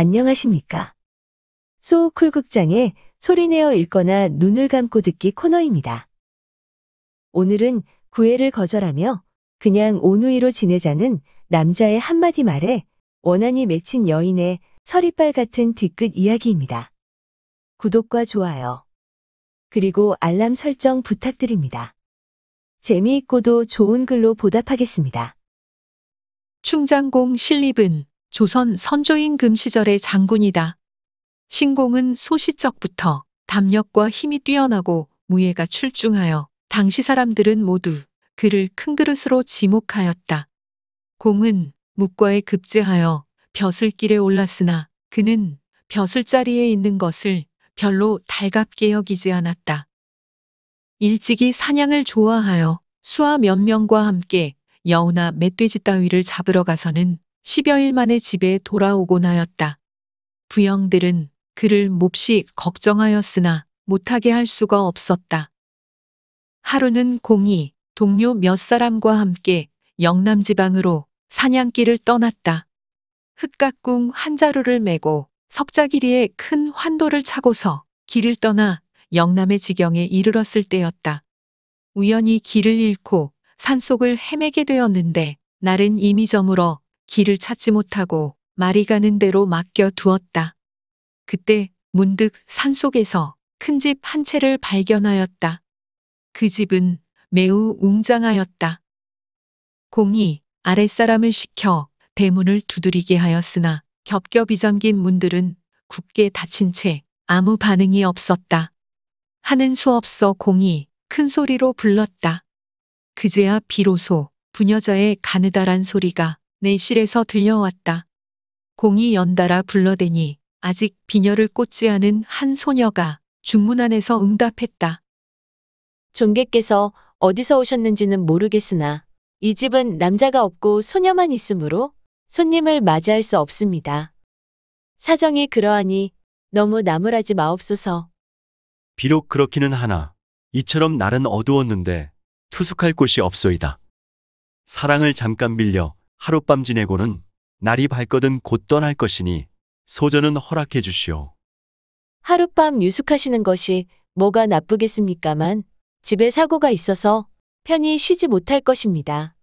안녕하십니까. 소쿨 극장의 소리내어 읽거나 눈을 감고 듣기 코너입니다. 오늘은 구애를 거절하며 그냥 온누이로 지내자는 남자의 한마디 말에 원한이 맺힌 여인의 서리빨 같은 뒤끝 이야기입니다. 구독과 좋아요 그리고 알람 설정 부탁드립니다. 재미있고도 좋은 글로 보답하겠습니다. 충장공 신립은 조선 선조임금 시절의 장군이다. 신공은 소시적부터 담력과 힘이 뛰어나고 무예가 출중하여 당시 사람들은 모두 그를 큰 그릇으로 지목하였다. 공은 묵과에 급제하여 벼슬길에 올랐으나 그는 벼슬자리에 있는 것을 별로 달갑게 여기지 않았다. 일찍이 사냥을 좋아하여 수하몇 명과 함께 여우나 멧돼지 따위를 잡으러 가서는 10여일 만에 집에 돌아오곤 하였다. 부영들은 그를 몹시 걱정하였으나 못하게 할 수가 없었다. 하루는 공이 동료 몇 사람과 함께 영남 지방으로 사냥길을 떠났다. 흑각궁 한 자루를 메고 석자 길이에큰 환도를 차고서 길을 떠나 영남의 지경에 이르렀을 때였다. 우연히 길을 잃고 산속을 헤매게 되었는데 날은 이미 저물어 길을 찾지 못하고 말이 가는 대로 맡겨 두었다. 그때 문득 산속에서 큰 집 한 채를 발견하였다. 그 집은 매우 웅장하였다. 공이 아랫사람을 시켜 대문을 두드리게 하였으나 겹겹이 잠긴 문들은 굳게 닫힌 채 아무 반응이 없었다. 하는 수 없어 공이 큰 소리로 불렀다. 그제야 비로소 부녀자의 가느다란 소리가 내실에서 들려왔다. 공이 연달아 불러대니 아직 비녀를 꽂지 않은 한 소녀가 중문 안에서 응답했다. 종객께서 어디서 오셨는지는 모르겠으나 이 집은 남자가 없고 소녀만 있으므로 손님을 맞이할 수 없습니다. 사정이 그러하니 너무 나무라지 마옵소서. 비록 그렇기는 하나 이처럼 날은 어두웠는데 투숙할 곳이 없소이다. 사랑을 잠깐 빌려 하룻밤 지내고는 날이 밝거든 곧 떠날 것이니 소저는 허락해 주시오. 하룻밤 유숙하시는 것이 뭐가 나쁘겠습니까만 집에 사고가 있어서 편히 쉬지 못할 것입니다.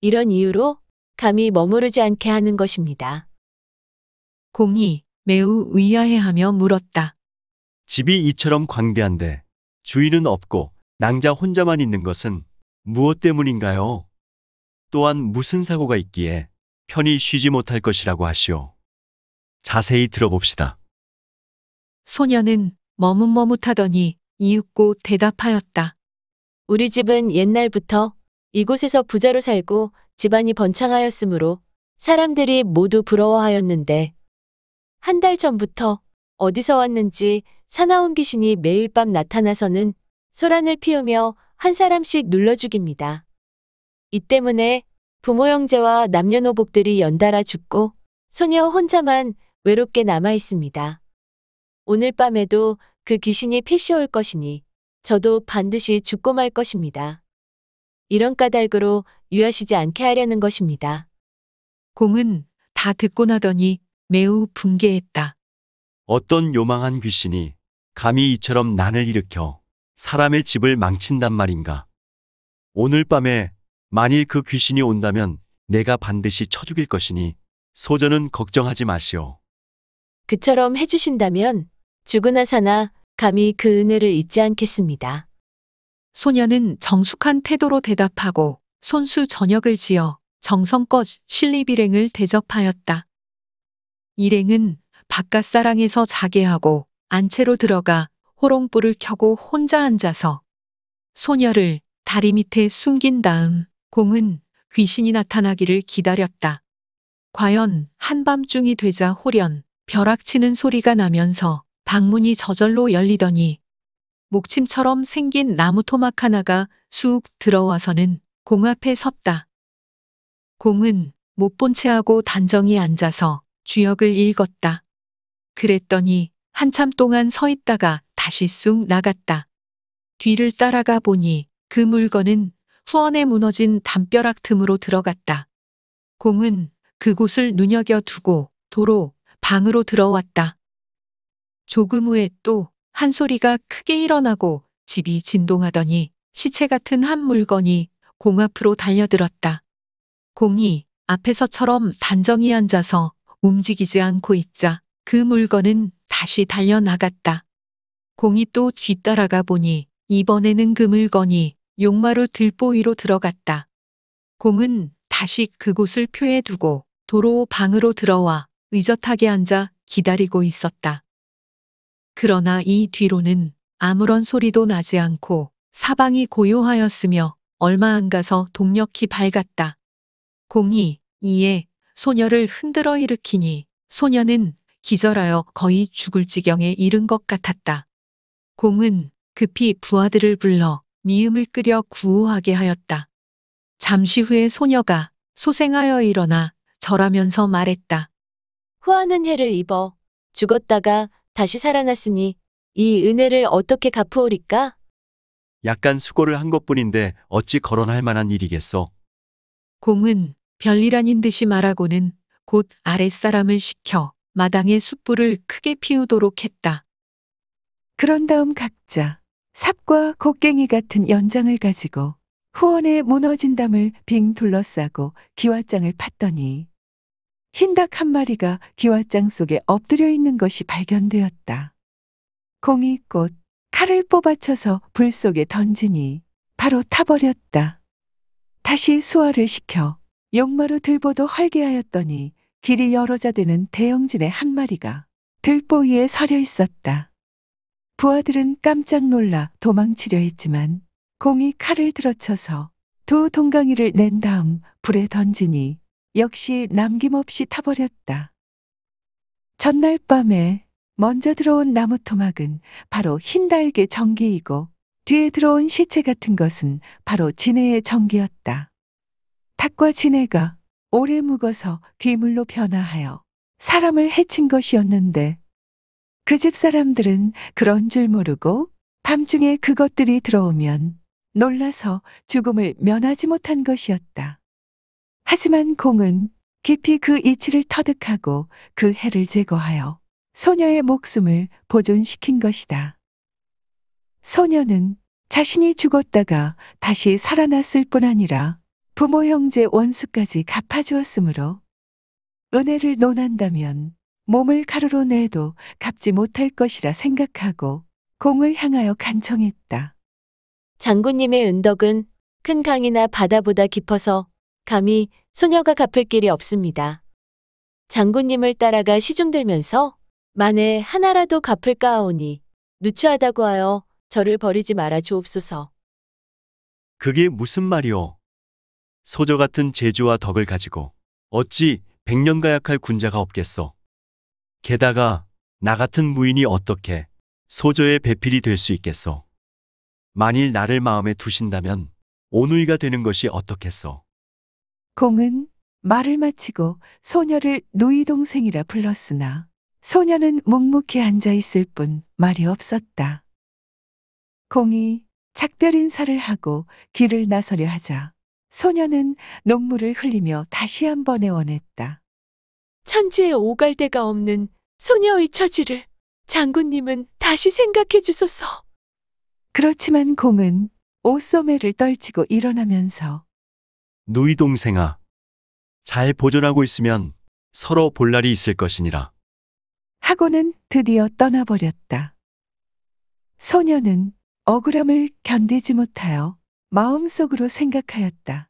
이런 이유로 감히 머무르지 않게 하는 것입니다. 공이 매우 의아해하며 물었다. 집이 이처럼 광대한데 주인은 없고 낭자 혼자만 있는 것은 무엇 때문인가요? 또한 무슨 사고가 있기에 편히 쉬지 못할 것이라고 하시오. 자세히 들어봅시다. 소녀는 머뭇머뭇하더니 이윽고 대답하였다. 우리 집은 옛날부터 이곳에서 부자로 살고 집안이 번창하였으므로 사람들이 모두 부러워하였는데 한 달 전부터 어디서 왔는지 사나운 귀신이 매일 밤 나타나서는 소란을 피우며 한 사람씩 눌러 죽입니다. 이 때문에 부모 형제와 남녀노복들이 연달아 죽고 소녀 혼자만 외롭게 남아 있습니다. 오늘 밤에도 그 귀신이 필시 올 것이니 저도 반드시 죽고 말 것입니다. 이런 까닭으로 유하시지 않게 하려는 것입니다. 공은 다 듣고 나더니 매우 붕괴했다. 어떤 요망한 귀신이 감히 이처럼 난을 일으켜 사람의 집을 망친단 말인가. 오늘 밤에 만일 그 귀신이 온다면 내가 반드시 쳐 죽일 것이니 소전은 걱정하지 마시오. 그처럼 해주신다면 죽으나 사나 감히 그 은혜를 잊지 않겠습니다. 소녀는 정숙한 태도로 대답하고 손수 저녁을 지어 정성껏 신립일행을 대접하였다. 일행은 바깥 사랑에서 자게 하고 안채로 들어가 호롱불을 켜고 혼자 앉아서 소녀를 다리 밑에 숨긴 다음 공은 귀신이 나타나기를 기다렸다. 과연 한밤중이 되자 홀연 벼락치는 소리가 나면서 방문이 저절로 열리더니 목침처럼 생긴 나무 토막 하나가 쑥 들어와서는 공 앞에 섰다. 공은 못 본 채 하고 단정히 앉아서 주역을 읽었다. 그랬더니 한참 동안 서 있다가 다시 쑥 나갔다. 뒤를 따라가 보니 그 물건은 후원에 무너진 담벼락 틈으로 들어갔다. 공은 그곳을 눈여겨두고 도로 방으로 들어왔다. 조금 후에 또 한 소리가 크게 일어나고 집이 진동하더니 시체 같은 한 물건이 공 앞으로 달려들었다. 공이 앞에서처럼 단정히 앉아서 움직이지 않고 있자 그 물건은 다시 달려나갔다. 공이 또 뒤따라가 보니 이번에는 그 물건이 용마루 들보위로 들어갔다. 공은 다시 그곳을 표해 두고 도로 방으로 들어와 의젓하게 앉아 기다리고 있었다. 그러나 이 뒤로는 아무런 소리도 나지 않고 사방이 고요하였으며 얼마 안 가서 동력히 밝았다. 공이 이에 소녀를 흔들어 일으키니 소녀는 기절하여 거의 죽을 지경에 이른 것 같았다. 공은 급히 부하들을 불러 미음을 끓여 구호하게 하였다. 잠시 후에 소녀가 소생하여 일어나 절하면서 말했다. 후하는 해를 입어 죽었다가 다시 살아났으니 이 은혜를 어떻게 갚으오리까? 약간 수고를 한 것뿐인데 어찌 거론할 만한 일이겠어. 공은 별일 아닌 듯이 말하고는 곧 아랫사람을 시켜 마당에 숯불을 크게 피우도록 했다. 그런 다음 각자 삽과 곡괭이 같은 연장을 가지고 후원의 무너진 담을 빙 둘러싸고 기와장을 팠더니 흰닭 한 마리가 기와장 속에 엎드려 있는 것이 발견되었다. 공이꽃 칼을 뽑아쳐서 불 속에 던지니 바로 타버렸다. 다시 수화를 시켜 용마루 들보도 활개하였더니 길이 여러 자되는 대형진의 한 마리가 들보 위에 서려 있었다. 부하들은 깜짝 놀라 도망치려 했지만 공이 칼을 들어쳐서 두 동강이를 낸 다음 불에 던지니 역시 남김없이 타버렸다. 전날 밤에 먼저 들어온 나무 토막은 바로 흰달개 전기이고 뒤에 들어온 시체 같은 것은 바로 진해의 전기였다. 닭과 진해가 오래 묵어서 귀물로 변화하여 사람을 해친 것이었는데 그집 사람들은 그런 줄 모르고 밤중에 그것들이 들어오면 놀라서 죽음을 면하지 못한 것이었다. 하지만 공은 깊이 그 이치를 터득하고 그 해를 제거하여 소녀의 목숨을 보존시킨 것이다. 소녀는 자신이 죽었다가 다시 살아났을 뿐 아니라 부모 형제 원수까지 갚아주었으므로 은혜를 논한다면 몸을 가루로 내도 갚지 못할 것이라 생각하고 공을 향하여 간청했다. 장군님의 은덕은 큰 강이나 바다보다 깊어서 감히 소녀가 갚을 길이 없습니다. 장군님을 따라가 시중들면서 만에 하나라도 갚을까 하오니 누추하다고 하여 저를 버리지 말아 주옵소서. 그게 무슨 말이오? 소저 같은 재주와 덕을 가지고 어찌 백년가약할 군자가 없겠소? 게다가 나 같은 무인이 어떻게 소저의 배필이 될 수 있겠소. 만일 나를 마음에 두신다면 오누이가 되는 것이 어떻겠소. 공은 말을 마치고 소녀를 누이 동생이라 불렀으나 소녀는 묵묵히 앉아 있을 뿐 말이 없었다. 공이 작별 인사를 하고 길을 나서려 하자 소녀는 눈물을 흘리며 다시 한번에 원했다. 천지에 오갈 데가 없는 소녀의 처지를 장군님은 다시 생각해 주소서. 그렇지만 공은 옷소매를 떨치고 일어나면서 누이 동생아, 잘 보존하고 있으면 서로 볼 날이 있을 것이니라. 하고는 드디어 떠나버렸다. 소녀는 억울함을 견디지 못하여 마음속으로 생각하였다.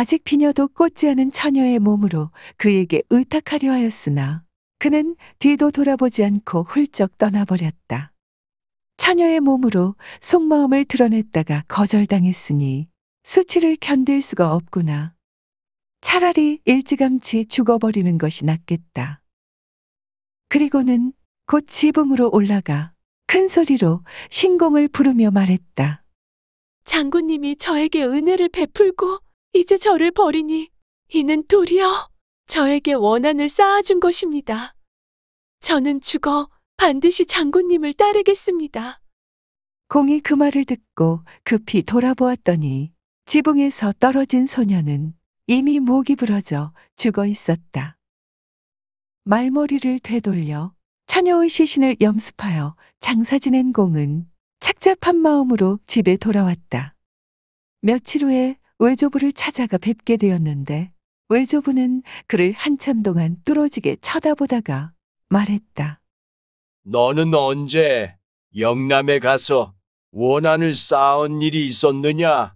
아직 피녀도 꽂지 않은 처녀의 몸으로 그에게 의탁하려 하였으나 그는 뒤도 돌아보지 않고 훌쩍 떠나버렸다. 처녀의 몸으로 속마음을 드러냈다가 거절당했으니 수치를 견딜 수가 없구나. 차라리 일찌감치 죽어버리는 것이 낫겠다. 그리고는 곧 지붕으로 올라가 큰 소리로 신공을 부르며 말했다. 장군님이 저에게 은혜를 베풀고 이제 저를 버리니 이는 도리어 저에게 원한을 쌓아준 것입니다. 저는 죽어 반드시 장군님을 따르겠습니다. 공이 그 말을 듣고 급히 돌아보았더니 지붕에서 떨어진 소녀는 이미 목이 부러져 죽어 있었다. 말머리를 되돌려 처녀의 시신을 염습하여 장사 지낸 공은 착잡한 마음으로 집에 돌아왔다. 며칠 후에 외조부를 찾아가 뵙게 되었는데 외조부는 그를 한참 동안 뚫어지게 쳐다보다가 말했다. 너는 언제 영남에 가서 원한을 쌓은 일이 있었느냐?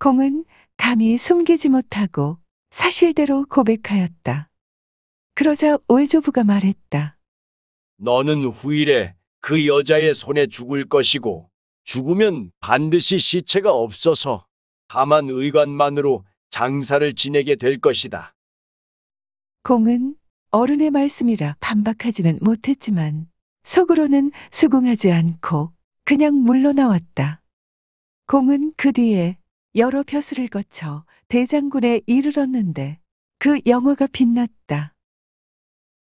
공은 감히 숨기지 못하고 사실대로 고백하였다. 그러자 외조부가 말했다. 너는 후일에 그 여자의 손에 죽을 것이고 죽으면 반드시 시체가 없어서 다만 의관만으로 장사를 지내게 될 것이다. 공은 어른의 말씀이라 반박하지는 못했지만 속으로는 수긍하지 않고 그냥 물러나왔다. 공은 그 뒤에 여러 벼슬을 거쳐 대장군에 이르렀는데 그 영화가 빛났다.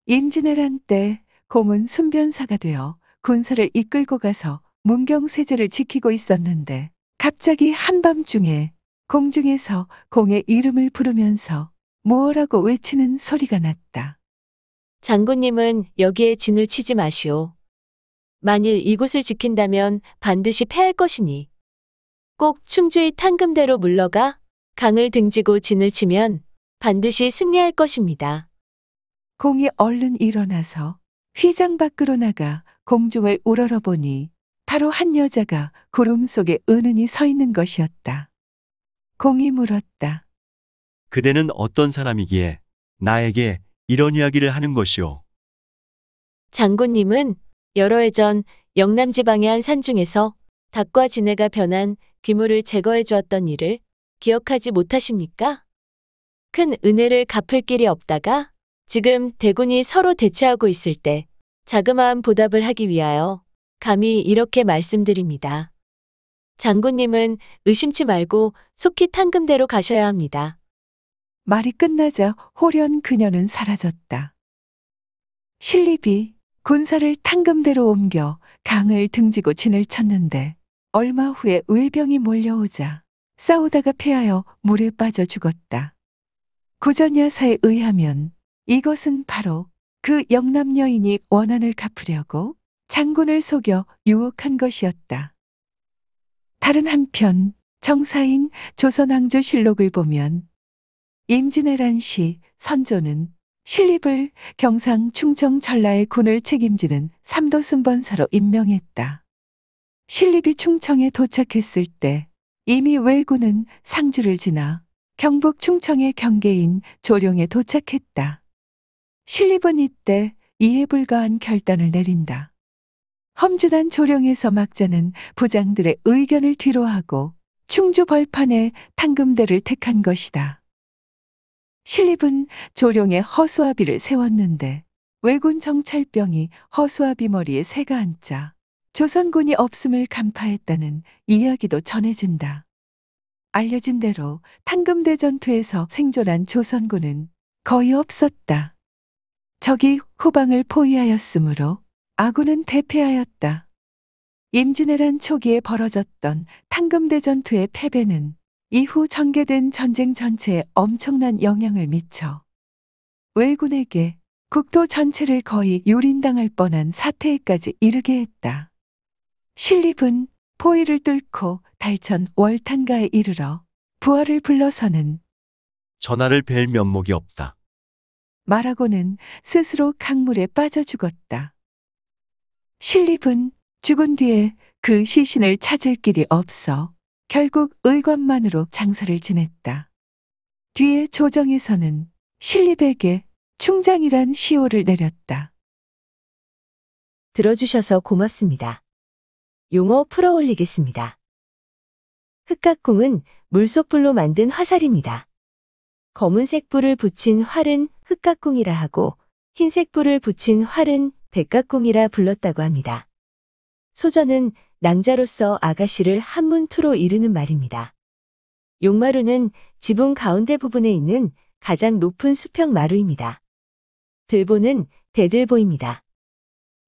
임진왜란 때 공은 순변사가 되어 군사를 이끌고 가서 문경세제를 지키고 있었는데 갑자기 한밤중에 공중에서 공의 이름을 부르면서 무어라고 외치는 소리가 났다. 장군님은 여기에 진을 치지 마시오. 만일 이곳을 지킨다면 반드시 패할 것이니 꼭 충주의 탄금대로 물러가 강을 등지고 진을 치면 반드시 승리할 것입니다. 공이 얼른 일어나서 휘장 밖으로 나가 공중을 우러러보니 바로 한 여자가 구름 속에 은은히 서 있는 것이었다. 공이 물었다. 그대는 어떤 사람이기에 나에게 이런 이야기를 하는 것이오. 장군님은 여러 해 전 영남 지방의 한 산 중에서 닭과 지네가 변한 귀물을 제거해 주었던 일을 기억하지 못하십니까? 큰 은혜를 갚을 길이 없다가 지금 대군이 서로 대치하고 있을 때 자그마한 보답을 하기 위하여 감히 이렇게 말씀드립니다. 장군님은 의심치 말고 속히 탄금대로 가셔야 합니다. 말이 끝나자 홀연 그녀는 사라졌다. 신립이 군사를 탕금대로 옮겨 강을 등지고 진을 쳤는데 얼마 후에 의병이 몰려오자 싸우다가 패하여 물에 빠져 죽었다. 고전야사에 의하면 이것은 바로 그 영남 여인이 원한을 갚으려고 장군을 속여 유혹한 것이었다. 다른 한편 청사인 조선왕조 실록을 보면 임진왜란 시 선조는 신립을 경상 충청 전라의 군을 책임지는 삼도순번사로 임명했다. 신립이 충청에 도착했을 때 이미 왜군은 상주를 지나 경북 충청의 경계인 조룡에 도착했다. 신립은 이때 이에 불과한 결단을 내린다. 험준한 조령에서 막자는 부장들의 의견을 뒤로하고 충주 벌판에 탕금대를 택한 것이다. 신립은 조령의 허수아비를 세웠는데 왜군 정찰병이 허수아비 머리에 새가 앉자 조선군이 없음을 간파했다는 이야기도 전해진다. 알려진 대로 탕금대 전투에서 생존한 조선군은 거의 없었다. 적이 후방을 포위하였으므로 아군은 대패하였다. 임진왜란 초기에 벌어졌던 탕금대 전투의 패배는 이후 전개된 전쟁 전체에 엄청난 영향을 미쳐 왜군에게 국토 전체를 거의 유린당할 뻔한 사태에까지 이르게 했다. 신립은 포위를 뚫고 달천 월탄가에 이르러 부하를 불러서는 전화를뵐 면목이 없다. 말하고는 스스로 강물에 빠져 죽었다. 신립은 죽은 뒤에 그 시신을 찾을 길이 없어 결국 의관만으로 장사를 지냈다. 뒤에 조정에서는 신립에게 충장이란 시호를 내렸다. 들어주셔서 고맙습니다. 용어 풀어 올리겠습니다. 흑각궁은 물소불로 만든 화살입니다. 검은색 불을 붙인 활은 흑각궁이라 하고 흰색 불을 붙인 활은 백각공이라 불렀다고 합니다. 소전은 낭자로서 아가씨를 한문투로 이르는 말입니다. 용마루는 지붕 가운데 부분에 있는 가장 높은 수평 마루입니다. 들보는 대들보입니다.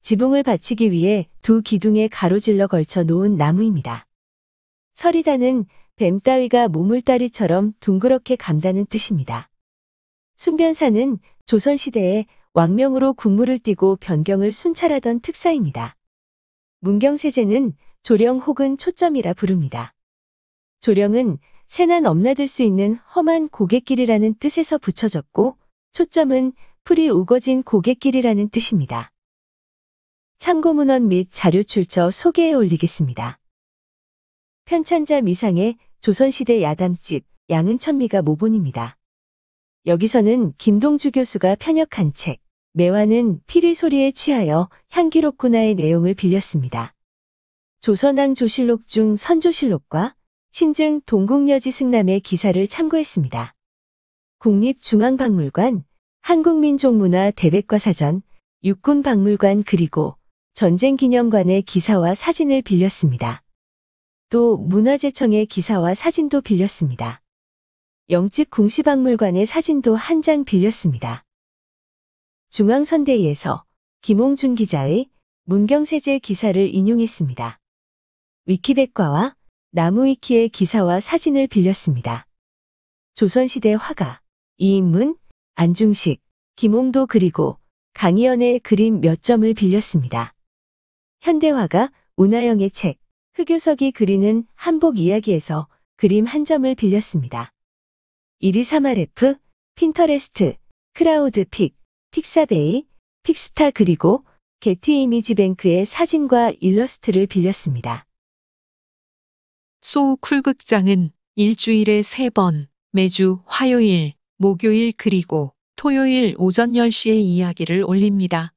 지붕을 받치기 위해 두 기둥에 가로질러 걸쳐 놓은 나무입니다. 서리다는 뱀 따위가 모물다리처럼 둥그렇게 감다는 뜻입니다. 순변사는 조선시대에 왕명으로 국무를 띠고 변경을 순찰하던 특사입니다. 문경세제는 조령 혹은 초점이라 부릅니다. 조령은 세난 엄나들 수 있는 험한 고갯길이라는 뜻에서 붙여졌고 초점은 풀이 우거진 고갯길이라는 뜻입니다. 참고문헌 및 자료 출처 소개해 올리겠습니다. 편찬자 미상의 조선시대 야담집 양은천미가 모본입니다. 여기서는 김동주 교수가 편역한 책 매화는 피를 소리에 취하여 향기롭구나의 내용을 빌렸습니다. 조선왕 조실록 중 선조실록과 신증 동국여지 승남의 기사를 참고했습니다. 국립중앙박물관, 한국민족문화 대백과사전, 육군박물관 그리고 전쟁기념관의 기사와 사진을 빌렸습니다. 또 문화재청의 기사와 사진도 빌렸습니다. 영직 궁시박물관의 사진도 한 장 빌렸습니다. 중앙선대위에서 김홍준 기자의 문경세제 기사를 인용했습니다. 위키백과와 나무위키의 기사와 사진을 빌렸습니다. 조선시대 화가 이인문, 안중식, 김홍도 그리고 강희연의 그림 몇 점을 빌렸습니다. 현대화가 운하영의 책, 흑요석이 그리는 한복 이야기에서 그림 한 점을 빌렸습니다. 123RF, 핀터레스트, 크라우드픽, 픽사베이, 픽스타 그리고 게티 이미지뱅크의 사진과 일러스트를 빌렸습니다. 소우 쿨극장은 일주일에 3번, 매주 화요일, 목요일 그리고 토요일 오전 10시에 이야기를 올립니다.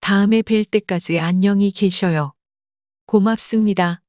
다음에 뵐 때까지 안녕히 계셔요. 고맙습니다.